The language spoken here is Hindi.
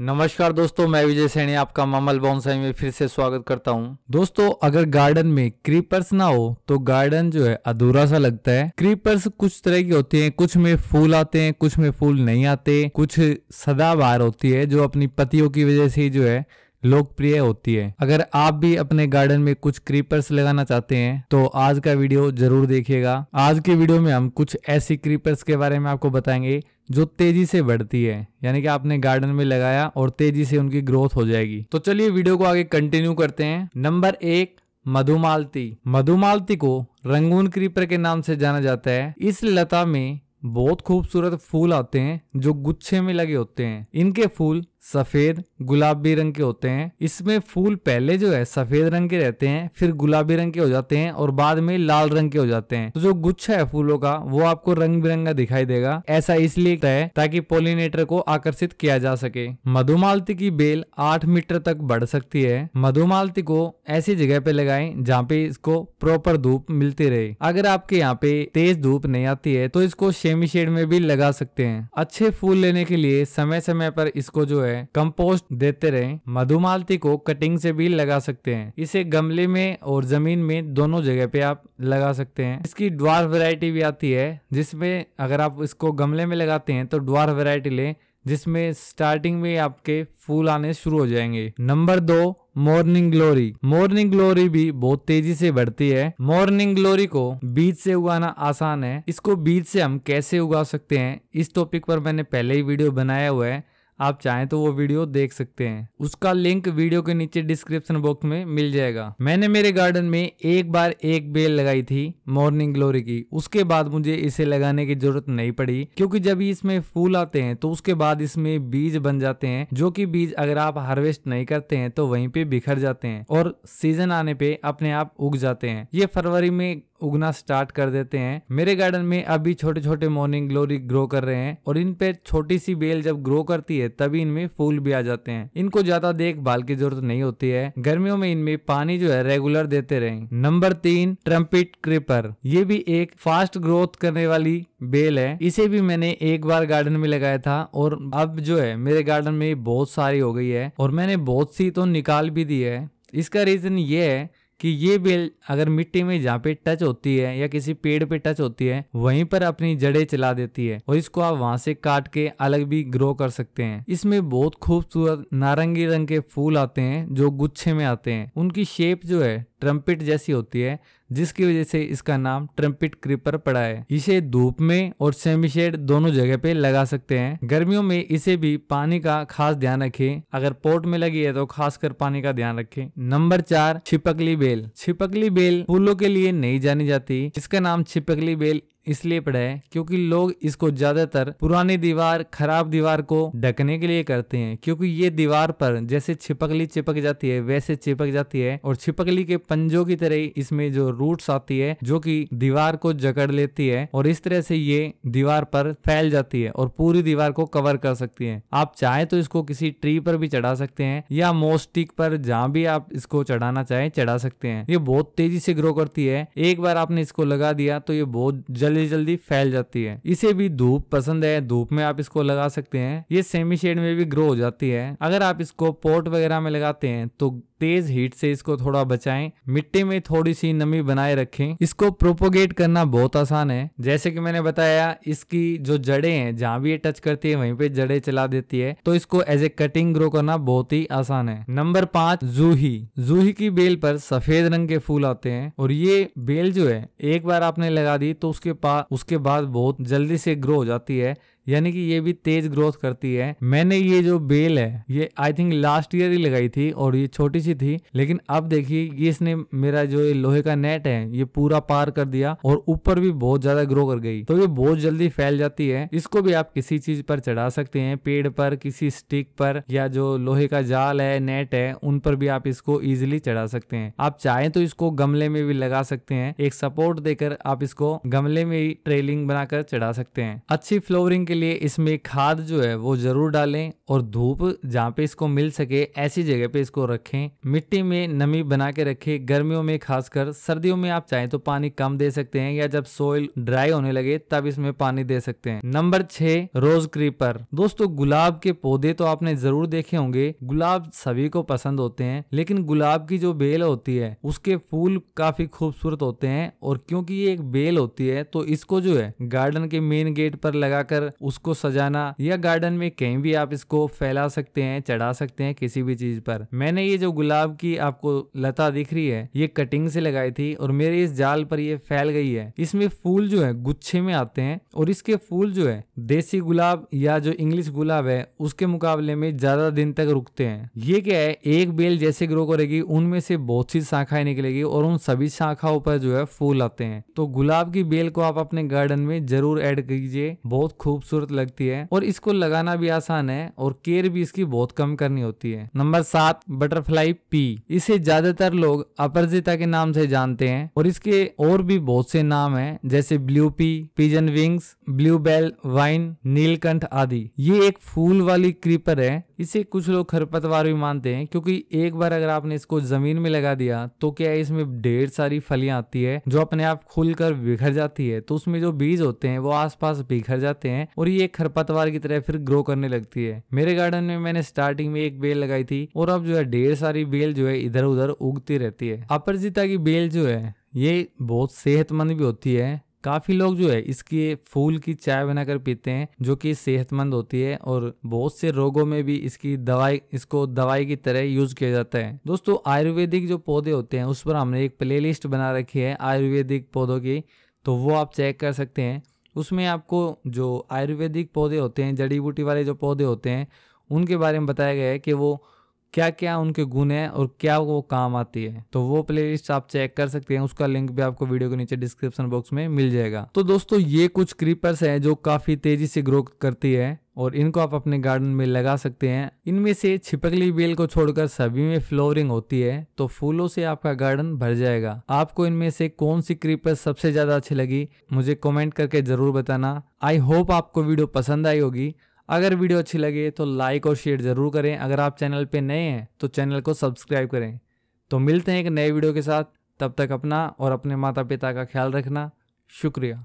नमस्कार दोस्तों मैं विजय सैनी आपका मामल बॉन्साई में फिर से स्वागत करता हूं दोस्तों अगर गार्डन में क्रीपर्स ना हो तो गार्डन जो है अधूरा सा लगता है क्रीपर्स कुछ तरह के होते हैं कुछ में फूल आते हैं कुछ में फूल नहीं आते कुछ सदाबहार होती है जो अपनी पतियों की वजह से जो है लोकप्रिय होती है अगर आप भी अपने गार्डन में कुछ क्रीपर्स लगाना चाहते हैं तो आज का वीडियो जरूर देखिएगा आज के वीडियो में हम कुछ ऐसी क्रीपर्स के बारे में आपको बताएंगे जो तेजी से बढ़ती है यानी कि आपने गार्डन में लगाया और तेजी से उनकी ग्रोथ हो जाएगी तो चलिए वीडियो को आगे कंटिन्यू करते हैं नंबर एक मधुमालती मधुमालती को रंगून क्रीपर के नाम से जाना जाता है इस लता में बहुत खूबसूरत फूल आते हैं जो गुच्छे में लगे होते हैं इनके फूल सफेद गुलाबी रंग के होते हैं इसमें फूल पहले जो है सफेद रंग के रहते हैं फिर गुलाबी रंग के हो जाते हैं और बाद में लाल रंग के हो जाते हैं तो जो गुच्छा है फूलों का वो आपको रंग बिरंगा दिखाई देगा ऐसा इसलिए है ताकि पोलिनेटर को आकर्षित किया जा सके मधुमालती की बेल आठ मीटर तक बढ़ सकती है मधुमालती को ऐसी जगह पे लगाए जहाँ पे इसको प्रॉपर धूप मिलती रहे अगर आपके यहाँ पे तेज धूप नहीं आती है तो इसको शेमी शेड में भी लगा सकते हैं अच्छे फूल लेने के लिए समय समय पर इसको जो है रहे कंपोस्ट देते रहे मधुमालती को कटिंग से भी लगा सकते हैं इसे गमले में और जमीन में दोनों जगह पे आप लगा सकते हैं इसकी ड्वार वेरायटी भी आती है जिसमें अगर आप इसको गमले में लगाते हैं तो ड्वार वेरायटी लें जिसमें स्टार्टिंग में आपके फूल आने शुरू हो जाएंगे नंबर दो मॉर्निंग ग्लोरी मॉर्निंग ग्लोरी भी बहुत तेजी से बढ़ती है मॉर्निंग ग्लोरी को बीज से उगाना आसान है इसको बीज से हम कैसे उगा सकते हैं इस टॉपिक पर मैंने पहले ही वीडियो बनाया हुआ है आप चाहें तो वो वीडियो देख सकते हैं उसका लिंक वीडियो के नीचे डिस्क्रिप्शन बॉक्स में मिल जाएगा मैंने मेरे गार्डन में एक बार एक बेल लगाई थी मॉर्निंग ग्लोरी की उसके बाद मुझे इसे लगाने की जरूरत नहीं पड़ी क्योंकि जब इसमें फूल आते हैं तो उसके बाद इसमें बीज बन जाते हैं जो की बीज अगर आप हार्वेस्ट नहीं करते हैं तो वहीं पे बिखर जाते हैं और सीजन आने पे अपने आप उग जाते हैं ये फरवरी में उगना स्टार्ट कर देते हैं मेरे गार्डन में अभी छोटे छोटे मॉर्निंग ग्लोरी ग्रो कर रहे हैं और इन पे छोटी सी बेल जब ग्रो करती है तभी इनमें फूल भी आ जाते हैं इनको ज्यादा देखभाल की जरूरत नहीं होती है गर्मियों में इनमें पानी जो है रेगुलर देते रहे नंबर तीन ट्रम्पिट क्रिपर ये भी एक फास्ट ग्रोथ करने वाली बेल है इसे भी मैंने एक बार गार्डन में लगाया था और अब जो है मेरे गार्डन में बहुत सारी हो गई है और मैंने बहुत सी तो निकाल भी दी है इसका रीजन ये है कि ये बेल अगर मिट्टी में जहाँ पे टच होती है या किसी पेड़ पे टच होती है वहीं पर अपनी जड़ें चला देती है और इसको आप वहां से काट के अलग भी ग्रो कर सकते हैं इसमें बहुत खूबसूरत नारंगी रंग के फूल आते हैं जो गुच्छे में आते हैं उनकी शेप जो है ट्रम्पिट जैसी होती है जिसकी वजह से इसका नाम ट्रम्पिट क्रीपर पड़ा है इसे धूप में और सेमी शेड दोनों जगह पे लगा सकते हैं गर्मियों में इसे भी पानी का खास ध्यान रखें अगर पोर्ट में लगी है तो खास कर पानी का ध्यान रखें नंबर चार छिपकली बेल छिपकली बेल फूलों के लिए नहीं जानी जाती इसका नाम छिपकली बेल इसलिए है क्योंकि लोग इसको ज्यादातर पुरानी दीवार खराब दीवार को ढकने के लिए करते हैं क्योंकि ये दीवार पर जैसे छिपकली चिपक जाती है वैसे चिपक जाती है और छिपकली के पंजों की तरह इसमें जो रूट्स आती है जो कि दीवार को जकड़ लेती है और इस तरह से ये दीवार पर फैल जाती है और पूरी दीवार को कवर कर सकती है आप चाहे तो इसको किसी ट्री पर भी चढ़ा सकते हैं या मोस्टिक पर जहां भी आप इसको चढ़ाना चाहें चढ़ा सकते हैं ये बहुत तेजी से ग्रो करती है एक बार आपने इसको लगा दिया तो ये बहुत जल्द जल्दी जल्दी फैल जाती है इसे भी धूप पसंद है धूप में आप इसको लगा सकते हैं ये सेमी शेड में भी ग्रो हो जाती है अगर आप इसको पोर्ट वगैरह में लगाते हैं तो तेज हीट से इसको थोड़ा बचाएं मिट्टी में थोड़ी सी नमी बनाए रखें इसको प्रोपोगेट करना बहुत आसान है जैसे कि मैंने बताया इसकी जो जड़े हैं जहाँ भी ये टच करती है वहीं पे जड़े चला देती है तो इसको एज ए कटिंग ग्रो करना बहुत ही आसान है नंबर पांच जूही जूही की बेल पर सफेद रंग के फूल आते हैं और ये बेल जो है एक बार आपने लगा दी तो उसके पास उसके बाद बहुत जल्दी से ग्रो हो जाती है यानी कि ये भी तेज ग्रोथ करती है मैंने ये जो बेल है ये आई थिंक लास्ट ईयर ही लगाई थी और ये छोटी सी थी लेकिन अब देखिए ये इसने मेरा जो ये लोहे का नेट है ये पूरा पार कर दिया और ऊपर भी बहुत ज्यादा ग्रो कर गई तो ये बहुत जल्दी फैल जाती है इसको भी आप किसी चीज पर चढ़ा सकते हैं पेड़ पर किसी स्टिक पर या जो लोहे का जाल है नेट है उन पर भी आप इसको इजिली चढ़ा सकते हैं आप चाहें तो इसको गमले में भी लगा सकते हैं एक सपोर्ट देकर आप इसको गमले में ही ट्रेलिंग बनाकर चढ़ा सकते हैं अच्छी फ्लोरिंग के के लिए इसमें खाद जो है वो जरूर डालें और धूप जहाँ पे इसको मिल सके ऐसी जगह पे इसको रखें मिट्टी में नमी बना के रखें गर्मियों में खासकर सर्दियों में आप चाहें तो पानी कम दे सकते हैं या जब सोइल ड्राई होने लगे तब इसमें पानी दे सकते हैं नंबर छह रोज क्रीपर दोस्तों गुलाब के पौधे तो आपने जरूर देखे होंगे गुलाब सभी को पसंद होते हैं लेकिन गुलाब की जो बेल होती है उसके फूल काफी खूबसूरत होते हैं और क्योंकि ये एक बेल होती है तो इसको जो है गार्डन के मेन गेट पर लगाकर उसको सजाना या गार्डन में कहीं भी आप इसको फैला सकते हैं चढ़ा सकते हैं किसी भी चीज पर मैंने ये जो गुलाब की आपको लता दिख रही है ये कटिंग से लगाई थी और मेरे इस जाल पर ये फैल गई है इसमें फूल जो है गुच्छे में आते हैं और इसके फूल जो है देसी गुलाब या जो इंग्लिश गुलाब है उसके मुकाबले में ज्यादा दिन तक रुकते हैं ये क्या है एक बेल जैसे ग्रो करेगी उनमें से बहुत सी शाखाएं निकलेगी और उन सभी शाखाओं पर जो है फूल आते हैं तो गुलाब की बेल को आप अपने गार्डन में जरूर ऐड कीजिए बहुत खूबसूरत खूबसूरत लगती है और इसको लगाना भी आसान है और केयर भी इसकी बहुत कम करनी होती है नंबर सात बटरफ्लाई पी इसे ज्यादातर लोग अपरजिता के नाम से जानते हैं और इसके और भी बहुत से नाम है जैसे blue pea pigeon wings blue bell vine नीलकंठ आदि ये एक फूल वाली क्रीपर है इसे कुछ लोग खरपतवार भी मानते हैं क्योंकि एक बार अगर आपने इसको जमीन में लगा दिया तो क्या इसमें ढेर सारी फलियां आती है जो अपने आप खुलकर बिखर जाती है तो उसमें जो बीज होते हैं वो आसपास बिखर जाते हैं और और ये खरपतवार की तरह फिर ग्रो करने लगती है मेरे गार्डन में मैंने स्टार्टिंग में एक बेल लगाई थी और अब जो है ढेर सारी बेल जो है इधर उधर उगती रहती है अपरजिता की बेल जो है ये बहुत सेहतमंद भी होती है काफ़ी लोग जो है इसकी फूल की चाय बनाकर पीते हैं जो कि सेहतमंद होती है और बहुत से रोगों में भी इसकी दवाई इसको दवाई की तरह यूज किया जाता है दोस्तों आयुर्वेदिक जो पौधे होते हैं उस पर हमने एक प्लेलिस्ट बना रखी है आयुर्वेदिक पौधों की तो वो आप चेक कर सकते हैं उसमें आपको जो आयुर्वेदिक पौधे होते हैं जड़ी बूटी वाले जो पौधे होते हैं उनके बारे में बताया गया है कि वो क्या क्या उनके गुण हैं और क्या वो काम आती है तो वो प्लेलिस्ट आप चेक कर सकते हैं उसका लिंक भी आपको वीडियो के नीचे डिस्क्रिप्शन बॉक्स में मिल जाएगा तो दोस्तों ये कुछ क्रीपर्स हैं जो काफ़ी तेज़ी से ग्रो करती है और इनको आप अपने गार्डन में लगा सकते हैं इनमें से छिपकली बेल को छोड़कर सभी में फ्लोरिंग होती है तो फूलों से आपका गार्डन भर जाएगा आपको इनमें से कौन सी क्रीपर सबसे ज्यादा अच्छी लगी मुझे कमेंट करके जरूर बताना आई होप आपको वीडियो पसंद आई होगी अगर वीडियो अच्छी लगे तो लाइक और शेयर जरूर करें अगर आप चैनल पे नए हैं तो चैनल को सब्सक्राइब करें तो मिलते हैं एक नए वीडियो के साथ तब तक अपना और अपने माता पिता का ख्याल रखना शुक्रिया